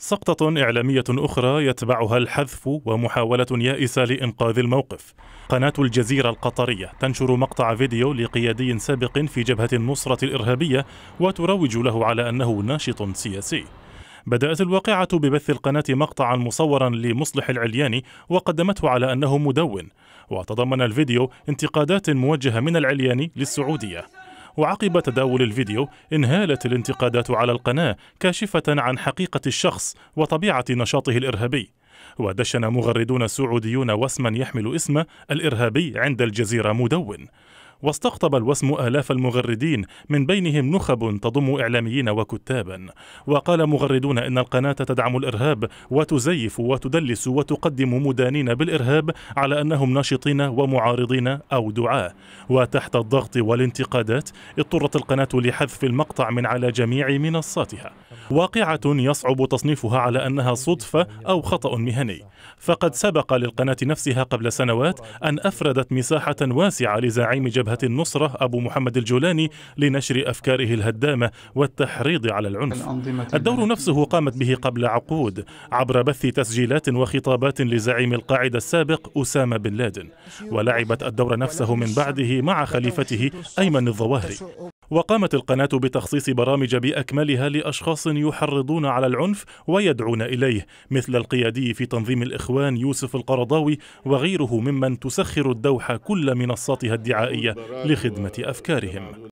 سقطة إعلامية أخرى يتبعها الحذف ومحاولة يائسة لإنقاذ الموقف. قناة الجزيرة القطرية تنشر مقطع فيديو لقيادي سابق في جبهة النصرة الإرهابية وتروج له على أنه ناشط سياسي. بدأت الواقعة ببث القناة مقطعا مصورا لمصلح العلياني وقدمته على أنه مدون وتضمن الفيديو انتقادات موجهة من العلياني للسعودية وعقب تداول الفيديو انهالت الانتقادات على القناة كاشفة عن حقيقة الشخص وطبيعة نشاطه الإرهابي ودشن مغردون سعوديون واسما يحمل اسم الإرهابي عند الجزيرة مدون واستقطب الوسم آلاف المغردين من بينهم نخب تضم إعلاميين وكتابا وقال مغردون إن القناة تدعم الإرهاب وتزيف وتدلس وتقدم مدانين بالإرهاب على أنهم ناشطين ومعارضين أو دعاة وتحت الضغط والانتقادات اضطرت القناة لحذف المقطع من على جميع منصاتها واقعة يصعب تصنيفها على أنها صدفة أو خطأ مهني فقد سبق للقناة نفسها قبل سنوات أن أفردت مساحة واسعة لزعيم جبهة جبهة النصرة أبو محمد الجولاني لنشر أفكاره الهدامة والتحريض على العنف الدور نفسه قامت به قبل عقود عبر بث تسجيلات وخطابات لزعيم القاعدة السابق أسامة بن لادن ولعبت الدور نفسه من بعده مع خليفته أيمن الظواهري وقامت القناة بتخصيص برامج بأكملها لأشخاص يحرضون على العنف ويدعون إليه مثل القيادي في تنظيم الإخوان يوسف القرضاوي وغيره ممن تسخر الدوحة كل منصاتها الدعائية لخدمة أفكارهم